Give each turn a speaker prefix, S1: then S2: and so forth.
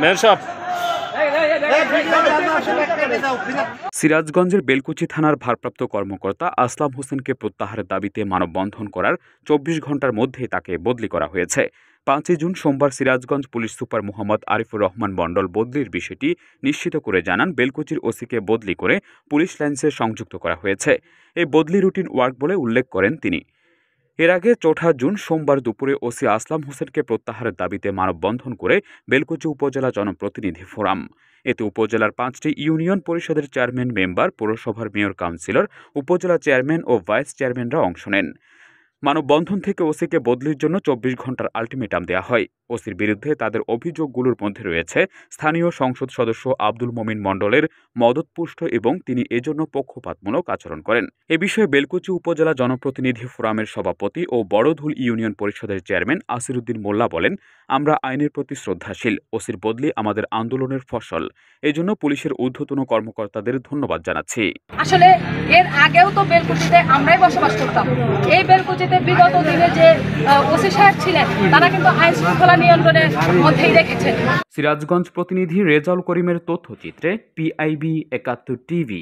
S1: main সিরাজগঞ্জের বেলকুচি থানার ভারপ্রাপ্ত কর্মকর্তা আসলাম হোসেনকে প্রত্যাহারের দাবিতে মানববন্ধন করার চব্বিশ ঘন্টার মধ্যেই তাকে বদলি করা হয়েছে পাঁচই জুন সোমবার সিরাজগঞ্জ পুলিশ সুপার মোহাম্মদ আরিফুর রহমান মণ্ডল বদলির বিষয়টি নিশ্চিত করে জানান বেলকুচির ওসিকে বদলি করে পুলিশ লাইন্সে সংযুক্ত করা হয়েছে এই বদলি রুটিন ওয়ার্ক বলে উল্লেখ করেন তিনি এর আগে চৌঠা জুন সোমবার দুপুরে ওসি আসলাম হোসেনকে প্রত্যাহারের দাবিতে মানববন্ধন করে বেলকুচি উপজেলা জনপ্রতিনিধি ফোরাম এতে উপজেলার পাঁচটি ইউনিয়ন পরিষদের চেয়ারম্যান মেম্বার পৌরসভার মেয়র কাউন্সিলর উপজেলা চেয়ারম্যান ও ভাইস চেয়ারম্যানরা অংশ নেন মানববন্ধন থেকে ওসিকে বদলির জন্য চব্বিশ ঘন্টার আলটিমেটাম দেওয়া হয় ওসির বিরুদ্ধে তাদের অভিযোগগুলোর মধ্যে রয়েছে স্থানীয় সংসদ সদস্য আব্দুল মমিন মণ্ডলের মদতপুষ্ট এবং তিনি এজন্য পক্ষপাতমূলক আচরণ করেন এ বিষয়ে বেলকুচি উপজেলা জনপ্রতিনিধি ফোরামের সভাপতি ও বড়ধুল ইউনিয়ন পরিষদের চেয়ারম্যান আসিরুদ্দিন মোল্লা বলেন আমরা আইনের প্রতি শ্রদ্ধাশীল ওসির বদলি আমাদের আন্দোলনের ফসল এজন্য পুলিশের ঊর্ধ্বতন কর্মকর্তাদের ধন্যবাদ জানাচ্ছি
S2: আসলে এর আগেও তো বেলকুচিতে আমরাই বসবাস করতাম এই বেলকুচিতে বিগত দিনে যে ওসি সাহেব ছিলেন তারা কিন্তু আইন শৃঙ্খলা নিয়ন্ত্রণের মধ্যেই রেখেছেন
S1: সিরাজগঞ্জ প্রতিনিধি রেজাউল করিমের তথ্যচিত্রে পিআইবি একাত্তর টিভি